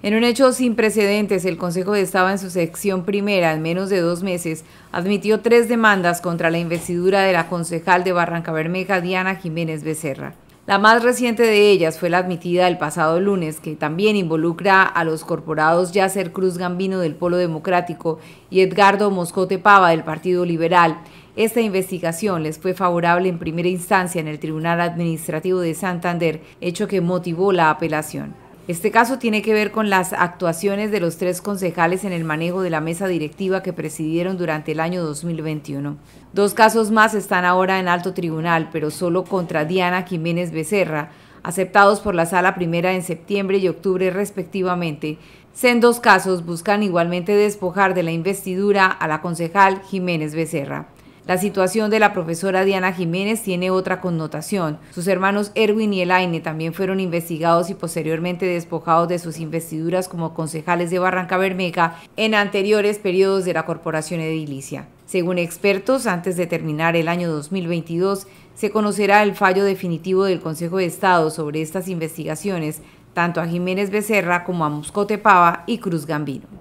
En un hecho sin precedentes, el Consejo de Estado en su sección primera, en menos de dos meses, admitió tres demandas contra la investidura de la concejal de Barranca Bermeja, Diana Jiménez Becerra. La más reciente de ellas fue la admitida el pasado lunes, que también involucra a los corporados Yacer Cruz Gambino del Polo Democrático y Edgardo Moscote Pava del Partido Liberal. Esta investigación les fue favorable en primera instancia en el Tribunal Administrativo de Santander, hecho que motivó la apelación. Este caso tiene que ver con las actuaciones de los tres concejales en el manejo de la mesa directiva que presidieron durante el año 2021. Dos casos más están ahora en alto tribunal, pero solo contra Diana Jiménez Becerra, aceptados por la Sala Primera en septiembre y octubre respectivamente. dos casos buscan igualmente despojar de la investidura a la concejal Jiménez Becerra. La situación de la profesora Diana Jiménez tiene otra connotación. Sus hermanos Erwin y Elaine también fueron investigados y posteriormente despojados de sus investiduras como concejales de Barranca Bermeja en anteriores periodos de la corporación edilicia. Según expertos, antes de terminar el año 2022, se conocerá el fallo definitivo del Consejo de Estado sobre estas investigaciones, tanto a Jiménez Becerra como a Muscote Pava y Cruz Gambino.